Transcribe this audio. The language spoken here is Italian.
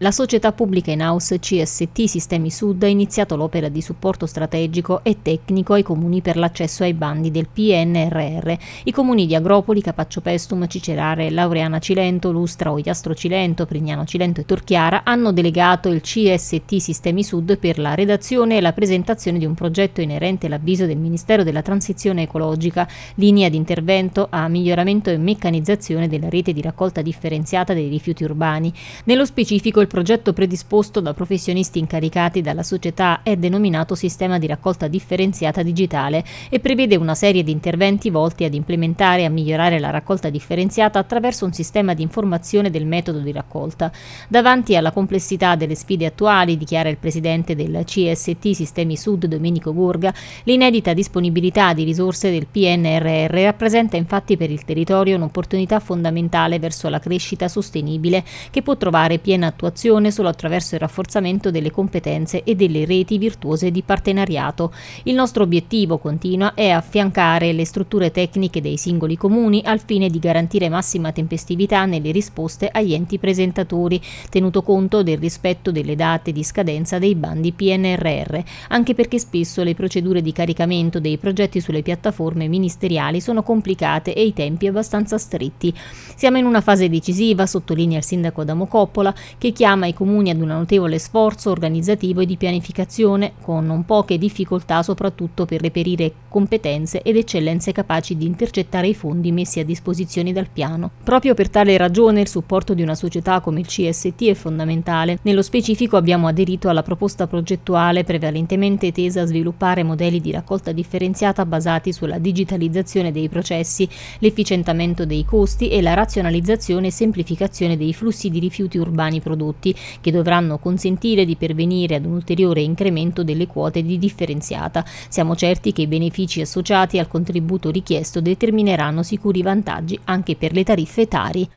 La società pubblica in-house CST Sistemi Sud ha iniziato l'opera di supporto strategico e tecnico ai comuni per l'accesso ai bandi del PNRR. I comuni di Agropoli, Capaccio Pestum, Cicerare, Laureana Cilento, Lustra, Oiastro Cilento, Prignano Cilento e Torchiara hanno delegato il CST Sistemi Sud per la redazione e la presentazione di un progetto inerente all'avviso del Ministero della Transizione Ecologica, linea di intervento a miglioramento e meccanizzazione della rete di raccolta differenziata dei rifiuti urbani. Nello specifico il il progetto predisposto da professionisti incaricati dalla società è denominato Sistema di raccolta differenziata digitale e prevede una serie di interventi volti ad implementare e a migliorare la raccolta differenziata attraverso un sistema di informazione del metodo di raccolta. Davanti alla complessità delle sfide attuali, dichiara il presidente del CST Sistemi Sud Domenico Gorga, l'inedita disponibilità di risorse del PNRR rappresenta infatti per il territorio un'opportunità fondamentale verso la crescita sostenibile che può trovare piena attuazione soluzione solo attraverso il rafforzamento delle competenze e delle reti virtuose di partenariato. Il nostro obiettivo, continua, è affiancare le strutture tecniche dei singoli comuni al fine di garantire massima tempestività nelle risposte agli enti presentatori, tenuto conto del rispetto delle date di scadenza dei bandi PNRR, anche perché spesso le procedure di caricamento dei progetti sulle piattaforme ministeriali sono complicate e i tempi abbastanza stretti. Siamo in una fase decisiva, sottolinea il sindaco Adamo Coppola, che chiama chiama i comuni ad un notevole sforzo organizzativo e di pianificazione, con non poche difficoltà soprattutto per reperire competenze ed eccellenze capaci di intercettare i fondi messi a disposizione dal piano. Proprio per tale ragione il supporto di una società come il CST è fondamentale. Nello specifico abbiamo aderito alla proposta progettuale prevalentemente tesa a sviluppare modelli di raccolta differenziata basati sulla digitalizzazione dei processi, l'efficientamento dei costi e la razionalizzazione e semplificazione dei flussi di rifiuti urbani prodotti prodotti che dovranno consentire di pervenire ad un ulteriore incremento delle quote di differenziata. Siamo certi che i benefici associati al contributo richiesto determineranno sicuri vantaggi anche per le tariffe Tari.